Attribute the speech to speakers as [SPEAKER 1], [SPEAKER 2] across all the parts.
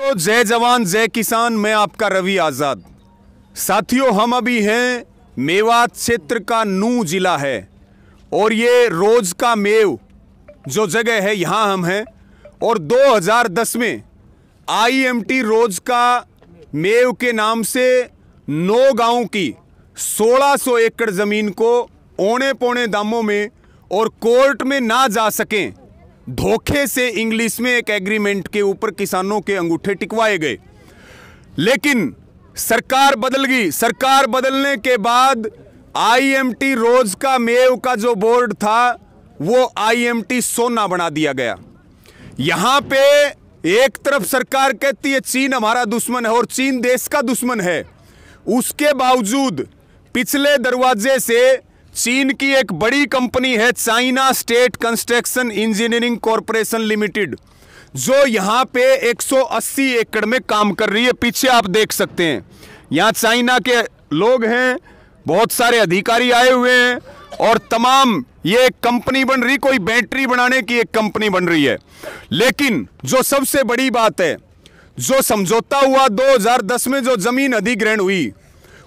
[SPEAKER 1] तो जय जवान जय किसान मैं आपका रवि आज़ाद साथियों हम अभी हैं मेवात क्षेत्र का नू जिला है और ये रोज़ का मेव जो जगह है यहाँ हम हैं और 2010 में आईएमटी रोज़ का मेव के नाम से नौ गांव की 1600 एकड़ ज़मीन को ओणे पौने दामों में और कोर्ट में ना जा सकें धोखे से इंग्लिश में एक एग्रीमेंट के ऊपर किसानों के अंगूठे टिकवाए गए लेकिन सरकार बदल गई सरकार बदलने के बाद आईएमटी रोज का मेव का जो बोर्ड था वो आईएमटी सोना बना दिया गया यहां पे एक तरफ सरकार कहती है चीन हमारा दुश्मन है और चीन देश का दुश्मन है उसके बावजूद पिछले दरवाजे से चीन की एक बड़ी कंपनी है China state construction engineering corporation limited जो यहाँ पे 180 एकड़ में काम कर रही है पीछे आप देख सकते हैं यहाँ चाइना के लोग हैं बहुत सारे अधिकारी आए हुए हैं और तमाम ये एक कंपनी बन रही कोई बैटरी बनाने की एक कंपनी बन रही है लेकिन जो सबसे बड़ी बात है जो समझौता हुआ 2010 में जो जमीन अधिग्रहण हुई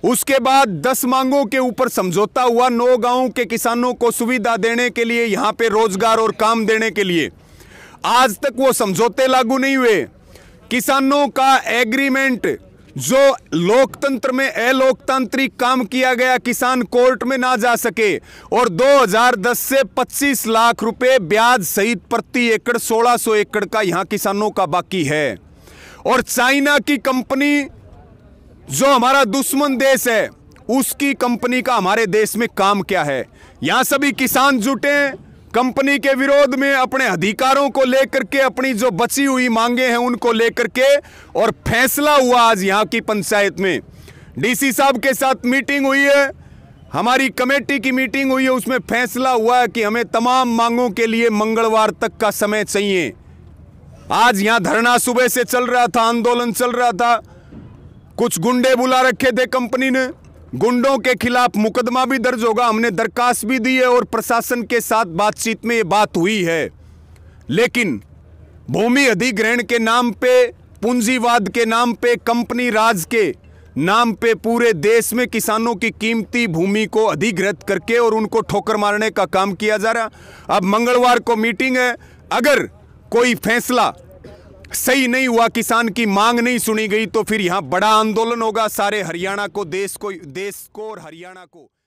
[SPEAKER 1] उसके बाद दस मांगों के ऊपर समझौता हुआ नौ गांव के किसानों को सुविधा देने के लिए यहां पे रोजगार और काम देने के लिए आज तक वो समझौते लागू नहीं हुए किसानों का एग्रीमेंट जो लोकतंत्र में अलोकतांत्रिक काम किया गया किसान कोर्ट में ना जा सके और 2010 से 25 लाख रुपए ब्याज सहित प्रति एकड़ 1600 एकड़ का यहां किसानों का बाकी है और चाइना की कंपनी जो हमारा दुश्मन देश है उसकी कंपनी का हमारे देश में काम क्या है यहाँ सभी किसान जुटे कंपनी के विरोध में अपने अधिकारों को लेकर के अपनी जो बची हुई मांगे हैं उनको लेकर के और फैसला हुआ आज यहाँ की पंचायत में डीसी साहब के साथ मीटिंग हुई है हमारी कमेटी की मीटिंग हुई है उसमें फैसला हुआ है कि हमें तमाम मांगों के लिए मंगलवार तक का समय चाहिए आज यहाँ धरना सुबह से चल रहा था आंदोलन चल रहा था कुछ गुंडे बुला रखे थे कंपनी ने गुंडों के खिलाफ मुकदमा भी दर्ज होगा हमने दरखास्त भी दी है और प्रशासन के साथ बातचीत में ये बात हुई है लेकिन भूमि अधिग्रहण के नाम पे पूंजीवाद के नाम पे कंपनी राज के नाम पे पूरे देश में किसानों की कीमती भूमि को अधिग्रहित करके और उनको ठोकर मारने का काम किया जा रहा अब मंगलवार को मीटिंग है अगर कोई फैसला सही नहीं हुआ किसान की मांग नहीं सुनी गई तो फिर यहाँ बड़ा आंदोलन होगा सारे हरियाणा को देश को देश को और हरियाणा को